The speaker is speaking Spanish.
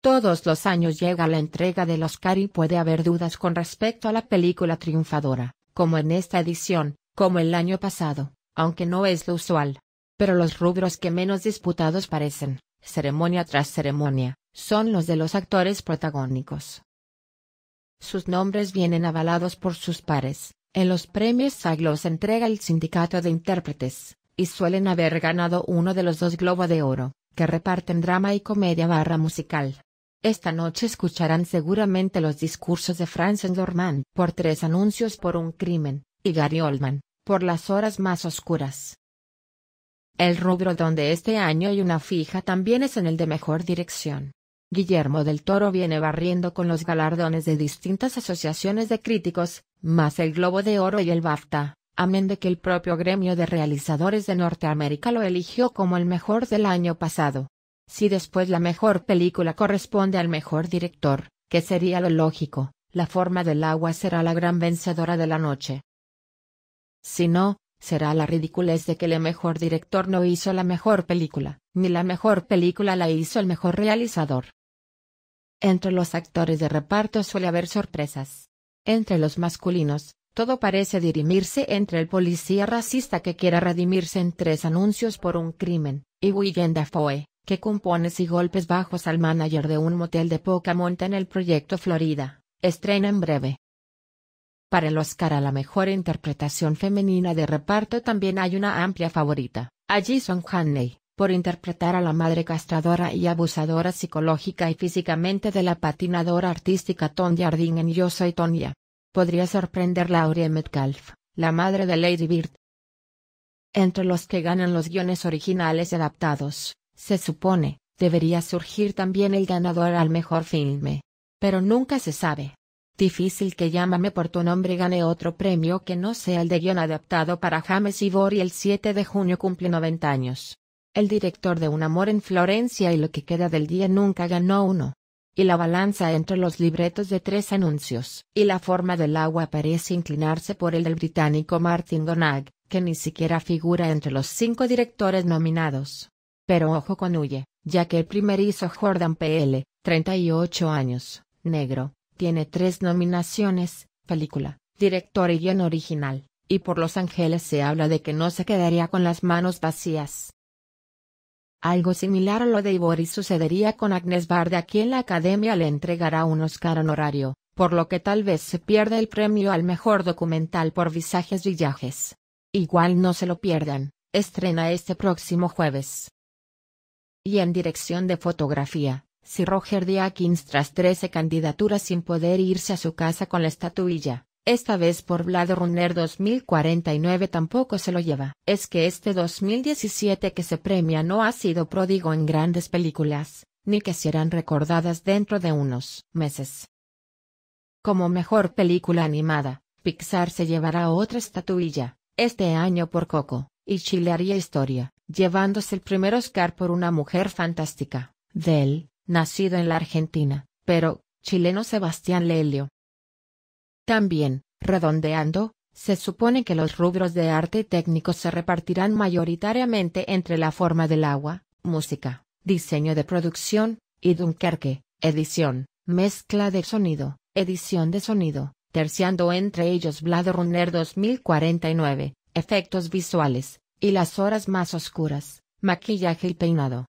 Todos los años llega la entrega del Oscar y puede haber dudas con respecto a la película triunfadora, como en esta edición, como el año pasado, aunque no es lo usual. Pero los rubros que menos disputados parecen, ceremonia tras ceremonia, son los de los actores protagónicos. Sus nombres vienen avalados por sus pares. En los premios SAG los entrega el Sindicato de Intérpretes, y suelen haber ganado uno de los dos Globo de Oro, que reparten drama y comedia barra musical. Esta noche escucharán seguramente los discursos de Francis Dorman por tres anuncios por un crimen, y Gary Oldman, por las horas más oscuras. El rubro donde este año hay una fija también es en el de mejor dirección. Guillermo del Toro viene barriendo con los galardones de distintas asociaciones de críticos, más el Globo de Oro y el BAFTA, amén de que el propio gremio de realizadores de Norteamérica lo eligió como el mejor del año pasado. Si después la mejor película corresponde al mejor director, que sería lo lógico, La forma del agua será la gran vencedora de la noche. Si no, será la ridiculez de que el mejor director no hizo la mejor película, ni la mejor película la hizo el mejor realizador. Entre los actores de reparto suele haber sorpresas. Entre los masculinos, todo parece dirimirse entre el policía racista que quiera redimirse en tres anuncios por un crimen, y William Dafoe, que compones y golpes bajos al manager de un motel de poca monta en el proyecto Florida, estrena en breve. Para el Oscar a la mejor interpretación femenina de reparto también hay una amplia favorita, allí son Hanley, por interpretar a la madre castradora y abusadora psicológica y físicamente de la patinadora artística Tonya Harding en Yo Soy Tonya. Podría sorprender Laurie Metcalf, la madre de Lady Bird. Entre los que ganan los guiones originales adaptados, se supone, debería surgir también el ganador al mejor filme. Pero nunca se sabe. Difícil que Llámame por tu nombre gane otro premio que no sea el de guión adaptado para James Ivory. el 7 de junio cumple 90 años. El director de Un amor en Florencia y Lo que queda del día nunca ganó uno. Y la balanza entre los libretos de tres anuncios y la forma del agua parece inclinarse por el del británico Martin Donagh, que ni siquiera figura entre los cinco directores nominados. Pero ojo con Huye, ya que el primer hizo Jordan PL, 38 años, negro, tiene tres nominaciones, película, director y guion original, y por Los Ángeles se habla de que no se quedaría con las manos vacías. Algo similar a lo de Ivory sucedería con Agnes Varda a quien la Academia le entregará un Oscar honorario, por lo que tal vez se pierda el premio al mejor documental por Visajes Villajes. Igual no se lo pierdan, estrena este próximo jueves. Y en dirección de fotografía, si Roger Deakins tras 13 candidaturas sin poder irse a su casa con la estatuilla, esta vez por Vlad Runner 2049 tampoco se lo lleva. Es que este 2017 que se premia no ha sido pródigo en grandes películas, ni que serán recordadas dentro de unos meses. Como mejor película animada, Pixar se llevará otra estatuilla, este año por Coco, y Chile haría historia llevándose el primer Oscar por una mujer fantástica, del, nacido en la Argentina, pero, chileno Sebastián Lelio. También, redondeando, se supone que los rubros de arte técnico se repartirán mayoritariamente entre la forma del agua, música, diseño de producción, y Dunkerque, edición, mezcla de sonido, edición de sonido, terciando entre ellos Blade Runner 2049, efectos visuales, y las horas más oscuras, maquillaje y peinado.